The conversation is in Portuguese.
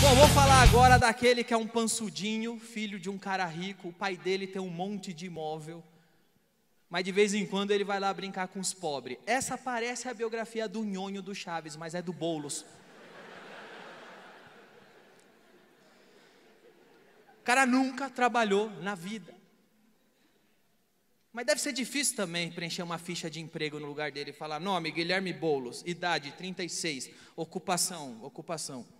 Bom, vou falar agora daquele que é um pansudinho, filho de um cara rico. O pai dele tem um monte de imóvel, mas de vez em quando ele vai lá brincar com os pobres. Essa parece a biografia do nhonho do Chaves, mas é do Boulos. O cara nunca trabalhou na vida. Mas deve ser difícil também preencher uma ficha de emprego no lugar dele e falar: nome, Guilherme Boulos, idade 36, ocupação, ocupação